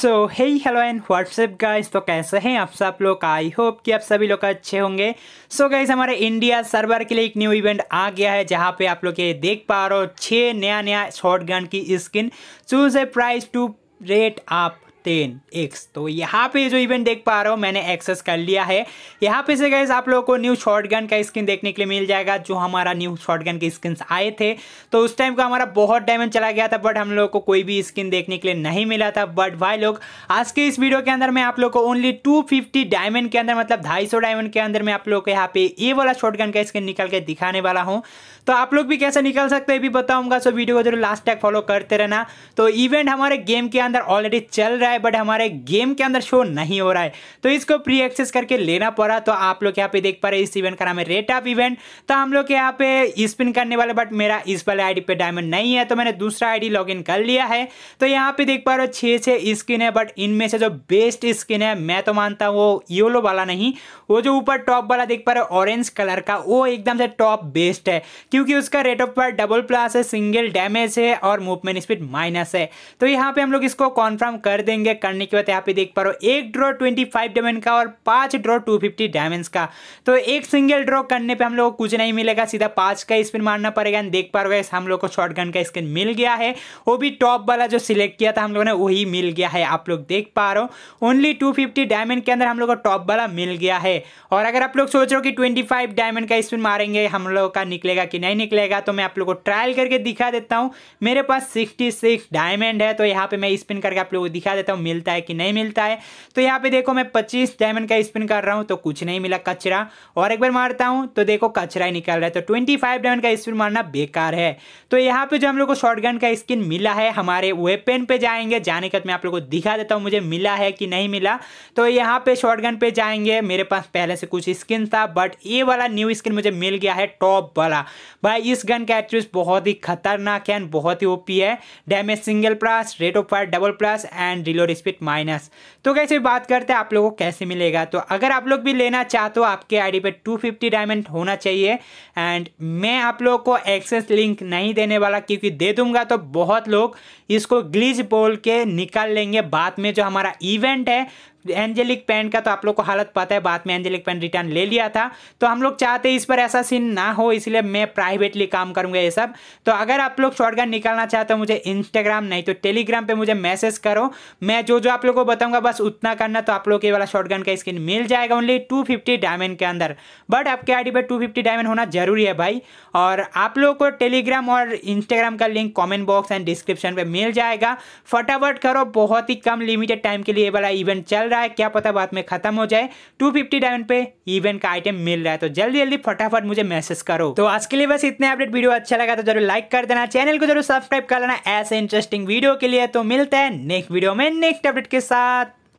सो है hello and WhatsApp guys तो कैसे हैं आप सब लोग आई होप कि आप सभी लोग अच्छे होंगे सो so गाइस हमारे इंडिया सर्वर के लिए एक न्यू इवेंट आ गया है जहां पे आप लोग ये देख पा रहे हो छः नया नया शॉर्ट गन की skin choose a price to rate आप टेन एक्स तो यहाँ पे जो इवेंट देख पा रहा हो मैंने एक्सेस कर लिया है यहाँ पे से गैस आप लोगों को न्यू शॉर्ट गन का स्किन देखने के लिए मिल जाएगा जो हमारा न्यू शॉर्ट गन के स्किन आए थे तो उस टाइम का हमारा बहुत डायमंड चला गया था बट हम लोग को कोई भी स्किन देखने के लिए नहीं मिला था बट भाई लोग आज के इस वीडियो के अंदर मैं आप लोग को ओनली टू डायमंड के अंदर मतलब ढाई डायमंड के अंदर मैं आप लोग को यहाँ पे ये वाला शॉर्ट गन का स्किन निकल के दिखाने वाला हूँ तो आप लोग भी कैसे निकल सकते हैं भी बताऊंगा सो वीडियो को जरूर लास्ट तक फॉलो करते रहना तो इवेंट हमारे गेम के अंदर ऑलरेडी चल रहा है बट हमारे गेम के अंदर शो नहीं हो रहा है तो इसको प्री एक्सेस करके लेना पड़ा तो आप लोग यहाँ पे देख पा रहे इस इवेंट का नाम है रेट ऑफ इवेंट तो हम लोग यहाँ पे स्पिन करने वाले बट मेरा इस वाले आई पे डायमंड नहीं है तो मैंने दूसरा आईडी लॉगिन कर लिया है तो यहाँ पे देख पा रहे हो छः छः स्किन है बट इनमें से जो बेस्ट स्किन है मैं तो मानता हूँ वो योलो वाला नहीं वो जो ऊपर टॉप वाला देख पा रहे हो ऑरेंज कलर का वो एकदम से टॉप बेस्ट है क्योंकि उसका रेट ऑफ पर डबल प्लस है सिंगल डैमेज है और मूवमेंट स्पीड माइनस है तो यहाँ पे हम लोग इसको कॉन्फर्म कर देंगे करेंगे करने के बाद यहाँ पे देख पा रहे हो एक ड्रॉ ट्वेंटी फाइव डायमंड का और पांच ड्रॉ टू फिफ्टी डायमंड का तो एक सिंगल ड्रॉ करने पे हम लोग को कुछ नहीं मिलेगा सीधा पांच का स्पिन मारना पड़ेगा देख पा रहे हो हम लोग को शॉर्ट गन का स्किन मिल गया है वो भी टॉप वाला जो सिलेक्ट किया था हम लोगों ने वही मिल गया है आप लोग देख पा रहे हो ओनली टू डायमंड के अंदर हम लोग को टॉप वाला मिल गया है और अगर आप लोग सोच रहे हो कि ट्वेंटी डायमंड का स्पिन मारेंगे हम लोग का निकलेगा कि नहीं निकलेगा तो मैं आप लोग को ट्रायल करके दिखा देता हूँ मेरे पास सिक्सटी डायमंड है तो यहाँ पे मैं स्पिन करके आप लोग को दिखा देता आइटम मिलता है कि नहीं मिलता है तो यहाँ पे देखो मैं पच्चीस डायमंड का स्पिन कर रहा हूँ तो कुछ नहीं मिला कचरा और एक बार मारता हूँ तो देखो कचरा ही निकल रहा है तो ट्वेंटी डायमंड का स्पिन मारना बेकार है तो यहाँ पे जो हम लोग को शॉर्टगन का स्किन मिला है हमारे वेपन पे जाएंगे जाने के बाद मैं आप लोग को दिखा देता हूँ मुझे मिला है कि नहीं मिला तो यहाँ पे शॉर्टगन पे जाएंगे मेरे पास पहले से कुछ स्किन था बट ये वाला न्यू स्किन मुझे मिल गया है टॉप वाला भाई इस गन का एक्ट्रेस बहुत ही खतरनाक है बहुत ही ओपी है damage single plus rate of fire double plus and kilo speed minus तो कैसे बात करते हैं आप लोगों को कैसे मिलेगा तो अगर आप लोग भी लेना चाहते हो तो आपके आईडी पे 250 डायमंड होना चाहिए एंड मैं आप लोगों को एक्सेस लिंक नहीं देने वाला क्योंकि दे दूंगा तो बहुत लोग इसको ग्लीज बोल के निकाल लेंगे बाद में जो हमारा इवेंट है एंजेलिक पेन का तो आप लोग को हालत पता है बाद में एंजेलिक पेन रिटर्न ले लिया था तो हम लोग चाहते इस पर ऐसा सीन ना हो इसलिए मैं प्राइवेटली काम करूंगा ये सब तो अगर आप लोग शॉर्टगन निकालना चाहते हो मुझे इंस्टाग्राम नहीं तो टेलीग्राम पर मुझे मैसेज करो मैं जो जो आप लोग को बताऊंगा बस उतना करना तो आप लोग के वाला शॉर्ट का स्क्रीन मिल जाएगा ओनली टू डायमंड के अंदर बट आपके आई पर टू डायमंड होना जरूरी है भाई और आप लोग को टेलीग्राम और इंस्टाग्राम का link comment box and description पर मिल जाएगा फटाफट करो बहुत ही कम लिमिटेड टाइम के लिए ये वाला इवेंट चल रहा है क्या पता बाद में खत्म हो जाए टू फिफ्टी डायमंड पे इवेंट का आइटम मिल रहा है तो जल्दी जल्दी फटाफट मुझे मैसेज करो तो आज के लिए बस इतने अपडेट वीडियो अच्छा लगा तो जरूर लाइक कर देना चैनल को जरूर सब्सक्राइब कर लेना ऐसे इंटरेस्टिंग वीडियो के लिए तो मिलते हैं नेक्स्ट वीडियो में नेक्स्ट अपडेट के साथ